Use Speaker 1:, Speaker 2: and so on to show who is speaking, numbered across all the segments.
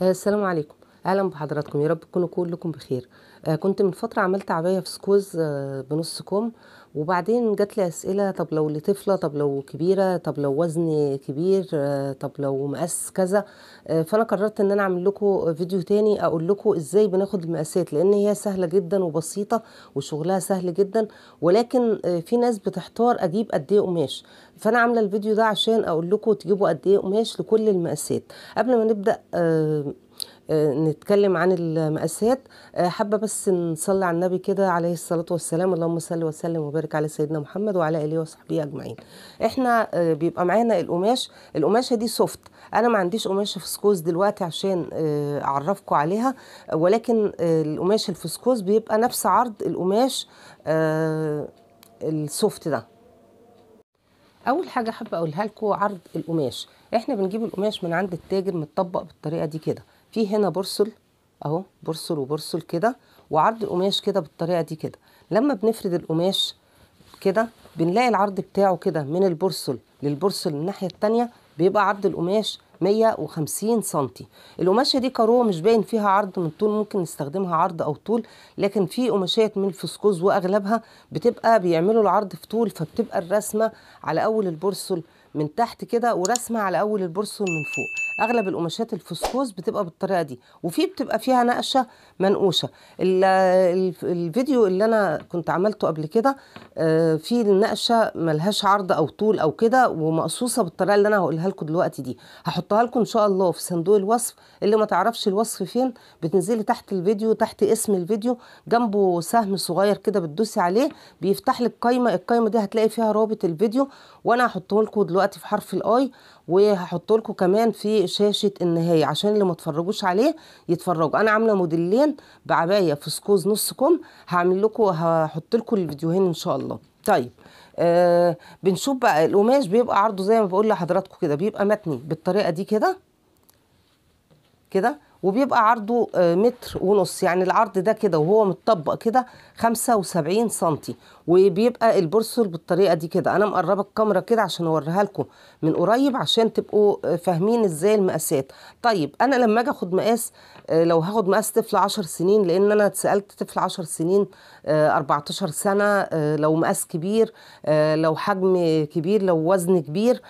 Speaker 1: آه، السلام عليكم اهلا بحضراتكم يا رب تكونوا كلكم بخير آه كنت من فتره عملت عبايه سكوز آه بنص كم وبعدين جات لي اسئله طب لو لطفله طب لو كبيره طب لو وزن كبير آه طب لو مقاس كذا آه فانا قررت ان انا اعمل لكم فيديو تاني اقول لكم ازاي بناخد المقاسات لان هي سهله جدا وبسيطه وشغلها سهل جدا ولكن آه في ناس بتحتار اجيب قد ايه قماش فانا عامله الفيديو ده عشان اقول لكم تجيبوا قد ايه قماش لكل المقاسات قبل ما نبدا آه آه، نتكلم عن المقاسات آه، حابه بس نصلي على النبي كده عليه الصلاه والسلام اللهم صل وسلم وبارك على سيدنا محمد وعلى اله وصحبه اجمعين احنا آه، بيبقى معانا القماش القماشه دي سوفت انا ما عنديش قماشه فسكوز دلوقتي عشان اعرفكم عليها ولكن القماش الفسكوز بيبقى نفس عرض القماش السوفت ده اول حاجه حابه اقولها لكم عرض القماش احنا بنجيب القماش من عند التاجر متطبق بالطريقه دي كده في هنا برسل اهو برسل وبرسل كده وعرض القماش كده بالطريقه دي كده لما بنفرد القماش كده بنلاقي العرض بتاعه كده من البرسل للبرسل الناحيه الثانيه بيبقى عرض القماش 150 سم القماشه دي كروه مش باين فيها عرض من طول ممكن نستخدمها عرض او طول لكن في قماشات من الفسكوز واغلبها بتبقى بيعملوا العرض في طول فبتبقى الرسمه على اول البرسل من تحت كده ورسمه على اول البرسل من فوق اغلب القماشات الفسفوس بتبقى بالطريقه دي وفي بتبقى فيها نقشه منقوشه الفيديو اللي انا كنت عملته قبل كده آه، في النقشه ملهاش عرض او طول او كده ومقصوصه بالطريقه اللي انا هقولها لكم دلوقتي دي هحطها لكم ان شاء الله في صندوق الوصف اللي ما تعرفش الوصف فين بتنزلي تحت الفيديو تحت اسم الفيديو جنبه سهم صغير كده بتدوسي عليه بيفتح لك قايمه القايمه دي هتلاقي فيها رابط الفيديو وانا هحطه لكم دلوقتي في حرف الاي وهحطه لكم كمان في شاشه النهايه عشان اللي ما تفرجوش عليه يتفرجوا انا عامله موديلين بعبايه في سكوز نص كم هعمل لكم وهحط لكم الفيديوهين ان شاء الله طيب آه بنشوف بقى القماش بيبقى عرضه زي ما بقول لحضراتكم كده بيبقى متني بالطريقه دي كده كده وبيبقى عرضه آه، متر ونص يعني العرض ده كده وهو متطبق كده 75 سنتي وبيبقى البرسل بالطريقه دي كده انا مقربه الكاميرا كده عشان اوريها لكم من قريب عشان تبقوا آه، فاهمين ازاي المقاسات طيب انا لما اجي اخد مقاس آه، لو هاخد مقاس طفل 10 سنين لان انا اتسالت طفل 10 سنين 14 سنه لو مقاس كبير لو حجم كبير لو وزن كبير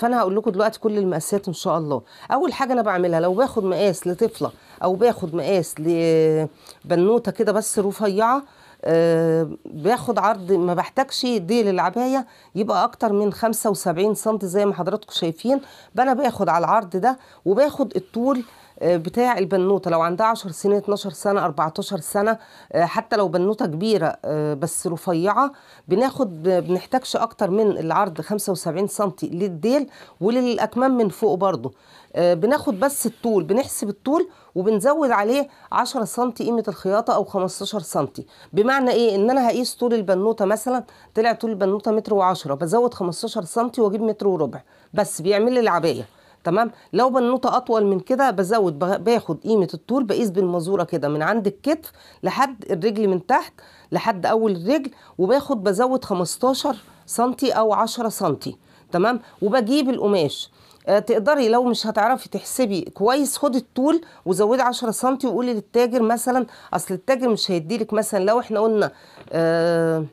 Speaker 1: فانا هقول لكم دلوقتي كل المقاسات ان شاء الله اول حاجه انا بعملها لو باخد مقاس لطفل طفله او باخد مقاس لبنوته كده بس رفيعه آه، باخد عرض ما بحتاجش ديل العبايه يبقى اكتر من 75 سم زي ما حضراتكم شايفين انا باخد على العرض ده وباخد الطول بتاع البنوته لو عندها 10 سنين 12 سنه 14 سنه آه، حتى لو بنوته كبيره آه، بس رفيعه بناخد بنحتاجش اكتر من العرض 75 سم للديل وللاكمام من فوق برضه آه، بناخد بس الطول بنحسب الطول وبنزود عليه 10 سم قيمه الخياطه او 15 سم بمعنى ايه ان انا هقيس طول البنوته مثلا طلع طول البنوته متر و10 بزود 15 سم واجيب متر وربع بس بيعمل لي العبايه تمام لو بنوته اطول من كده بزود باخد قيمه الطول بقيس بالمزوره كده من عند الكتف لحد الرجل من تحت لحد اول الرجل وباخد بزود 15 سنتي او 10 سنتي تمام وبجيب القماش آه، تقدري لو مش هتعرفي تحسبي كويس خدي الطول وزودي 10 سم وقولي للتاجر مثلا اصل التاجر مش هيديلك مثلا لو احنا قلنا آه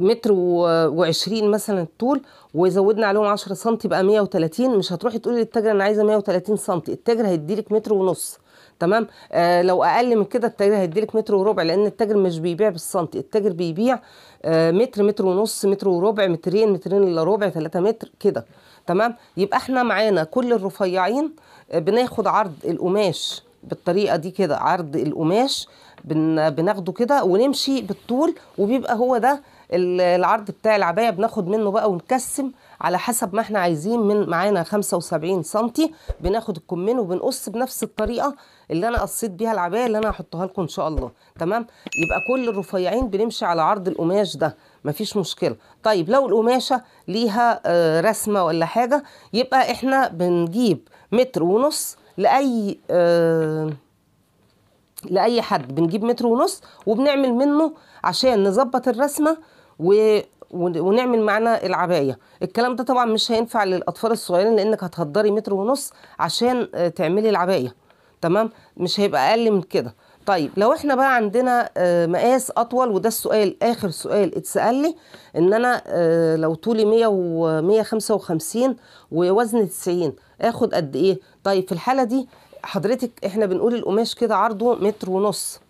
Speaker 1: متر و20 مثلا الطول وزودنا عليهم 10 سم بقى 130 مش هتروحي تقولي للتاجر انا عايزه 130 سم التاجر هيديلك متر ونص تمام آه لو اقل من كده التاجر هيديلك متر وربع لان التاجر مش بيبيع بالسنتي التاجر بيبيع آه متر متر ونص متر وربع مترين مترين الا ربع 3 متر كده تمام يبقى احنا معانا كل الرفيعين آه بناخد عرض القماش بالطريقه دي كده عرض القماش بن بناخده كده ونمشي بالطول وبيبقى هو ده العرض بتاع العبايه بناخد منه بقى ونكسم على حسب ما احنا عايزين من معانا 75 سم بناخد الكمين وبنقص بنفس الطريقه اللي انا قصيت بيها العبايه اللي انا هحطها لكم ان شاء الله تمام يبقى كل الرفيعين بنمشي على عرض القماش ده مفيش مشكله طيب لو القماشه ليها آه، رسمه ولا حاجه يبقى احنا بنجيب متر ونص لاي آه، لاي حد بنجيب متر ونص وبنعمل منه عشان نظبط الرسمه و ونعمل معانا العبايه الكلام ده طبعا مش هينفع للاطفال الصغيرين لانك هتهدري متر ونص عشان آه، تعملي العبايه تمام مش هيبقى اقل من كده طيب لو احنا بقى عندنا آه، مقاس اطول وده السؤال اخر سؤال اتسال لي ان انا آه، لو طولي 100 و 155 ووزني 90 اخد قد ايه طيب في الحاله دي حضرتك احنا بنقول القماش كده عرضه متر ونص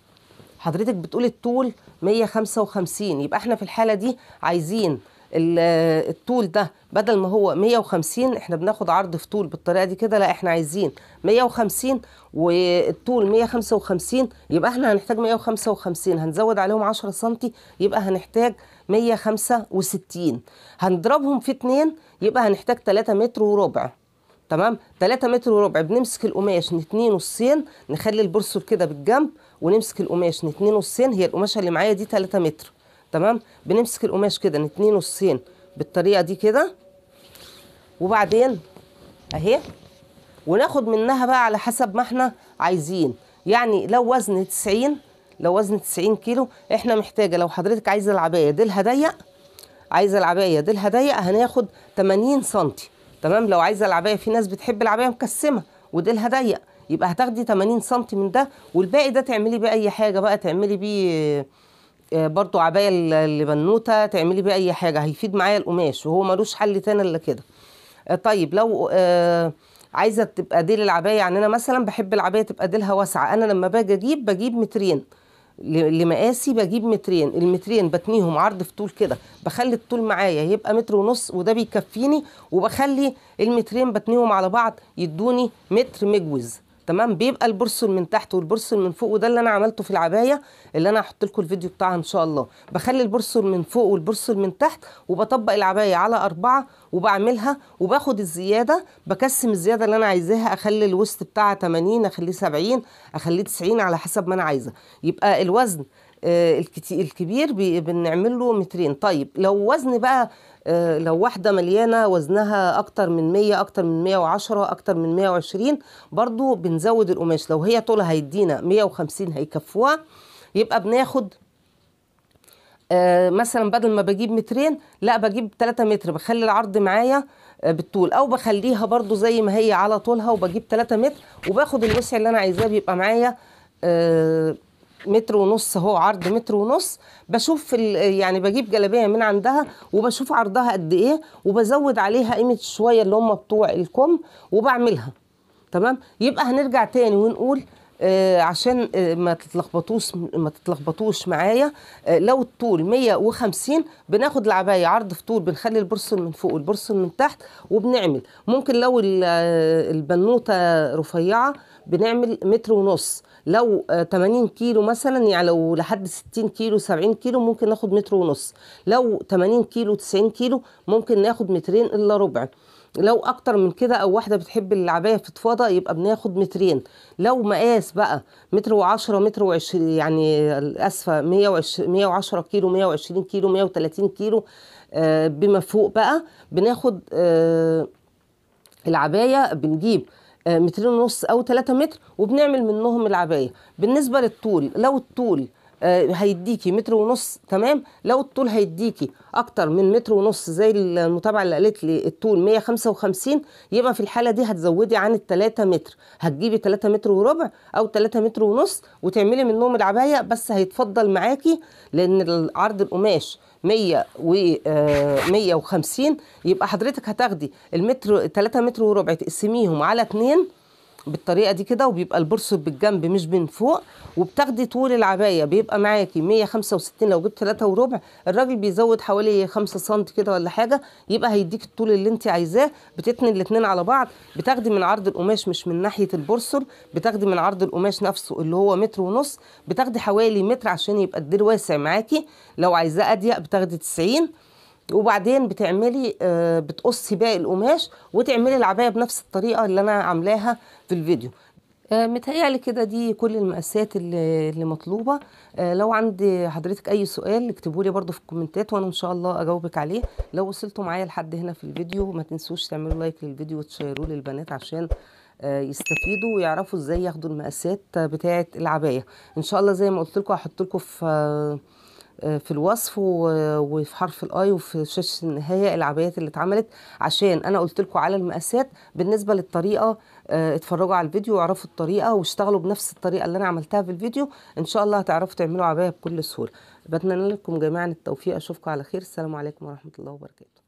Speaker 1: حضرتك بتقول الطول 155 يبقى احنا في الحالة دي عايزين آه، الطول ده بدل ما هو 150 احنا بناخد عرض في طول بالطريقه دي كده لا احنا عايزين 150 والطول 155 يبقى احنا هنحتاج 155 هنزود عليهم 10 سم يبقى هنحتاج 165 هنضربهم في 2 يبقى هنحتاج 3 متر وربع تمام 3 متر وربع بنمسك القماش نتنيه نصين نخلي البرسل كده بالجنب ونمسك القماش نتنيه نصين هي القماشه اللي معايا دي 3 متر تمام بنمسك القماش كده نتنيه نصين بالطريقه دي كده وبعدين اهي وناخد منها بقى على حسب ما احنا عايزين يعني لو وزن 90 لو وزن 90 كيلو احنا محتاجه لو حضرتك عايزه العبايه ديلها ضيق عايزه العبايه ديلها ضيق هناخد 80 سنتي تمام لو عايزه العبايه في ناس بتحب العبايه مكسمه وديلها ضيق يبقى هتاخدي 80 سم من ده والباقي ده تعملي بيه اي حاجه بقى تعملي بيه آه، برضو عبايه البنوته تعملي بيه اي حاجه هيفيد معايا القماش وهو ملوش حل تاني الا كده آه، طيب لو آه، عايزه تبقى ديل العبايه يعني انا مثلا بحب العبايه تبقى ديلها واسعه انا لما باجي اجيب بجيب مترين لمقاسي بجيب مترين المترين بتنيهم عرض في طول كده بخلي الطول معايا يبقى متر ونص وده بيكفيني وبخلي المترين بتنيهم على بعض يدوني متر مجوز تمام بيبقى البرسل من تحت والبرسل من فوق وده اللي انا عملته في العبايه اللي انا هحط لكم الفيديو بتاعها ان شاء الله بخلي البرسل من فوق والبرسل من تحت وبطبق العبايه على اربعه وبعملها وباخد الزياده بكسم الزياده اللي انا عايزاها اخلي الوسط بتاعها 80 اخليه 70 اخليه 90 على حسب ما انا عايزه يبقى الوزن آه، الكبير بنعمل له مترين طيب لو وزن بقى آه، لو واحدة مليانة وزنها أكتر من 100 أكتر من 110 أكتر من 120 برضو بنزود القماش لو هي طولها هيدينا 150 هيكفوها يبقى بناخد آه، مثلا بدل ما بجيب مترين لا بجيب 3 متر بخلي العرض معايا آه، بالطول او بخليها برضو زي ما هي على طولها وبجيب 3 متر وباخد الوسع اللي انا عايزاه بيبقى معايا متر ونص هو عرض متر ونص بشوف يعني بجيب جلابيه من عندها وبشوف عرضها قد ايه وبزود عليها قيمه شويه اللي هم بتوع الكم وبعملها تمام يبقى هنرجع تاني ونقول آه، عشان آه، ما تتلخبطوش ما تتلخبطوش معايا آه، لو الطول 150 بناخد العبايه عرض في طول بنخلي البرصل من فوق والبرصل من تحت وبنعمل ممكن لو البنوته رفيعه بنعمل متر ونص لو 80 كيلو مثلا يعني لو لحد 60 كيلو 70 كيلو ممكن ناخد متر ونص لو 80 كيلو 90 كيلو ممكن ناخد مترين الا ربع لو اكتر من كده او واحده بتحب العبايه فضفاضه يبقى بناخد مترين لو مقاس بقى متر و10 متر و20 يعني اسفه 120 110 كيلو 120 كيلو 130 كيلو آه، بما فوق بقى بناخد العبايه آه، بنجيب آه، مترين ونص او 3 متر وبنعمل منهم العبايه بالنسبه للطول لو الطول آه، هيديكي متر ونص تمام لو الطول هيديكي اكتر من متر ونص زي المتابعه اللي قالت لي الطول 155 يبقى في الحاله دي هتزودي عن ال 3 متر هتجيبي 3 متر وربع او 3 متر ونص وتعملي منهم العبايه بس هيتفضل معاكي لان عرض القماش 100 و 150 آه، يبقى حضرتك هتاخدي المتر 3 متر وربع تقسميهم على 2 بالطريقه دي كده وبيبقى البرص بالجنب مش من فوق وبتاخدي طول العبايه بيبقى معاكي 165 لو جبت 3 وربع الراجل بيزود حوالي 5 سم كده ولا حاجه يبقى هيديك الطول اللي انت عايزاه بتتني الاثنين على بعض بتاخدي من عرض القماش مش من ناحيه البرصل بتاخدي من عرض القماش نفسه اللي هو متر ونص بتاخدي حوالي متر عشان يبقى الدير واسع معاكي لو عايزاه اضيق بتاخدي 90 وبعدين بتعملي آه، بتقصي باقي القماش وتعملي العبايه بنفس الطريقه اللي انا عاملاها في الفيديو آه، متهيألي كده دي كل المقاسات اللي, مطلوبة آه، لو عند حضرتك أي سؤال اكتبوا لي برضو في الكومنتات وأنا إن شاء الله أجاوبك عليه لو وصلتوا معايا لحد هنا في الفيديو ما تنسوش تعملوا لايك للفيديو وتشيروه للبنات عشان آه، يستفيدوا ويعرفوا ازاي ياخدوا المقاسات بتاعة العباية ان شاء الله زي ما قلت لكم هحط لكم في في الوصف وفي حرف الاي وفي شاشه النهايه العبايات اللي اتعملت عشان انا قلت لكم على المقاسات بالنسبه للطريقه آه، اتفرجوا على الفيديو واعرفوا الطريقه واشتغلوا بنفس الطريقه اللي انا عملتها في الفيديو ان شاء الله هتعرفوا تعملوا عبايه بكل سهوله بتمنى لكم جميعا التوفيق اشوفكم على خير السلام عليكم ورحمه الله وبركاته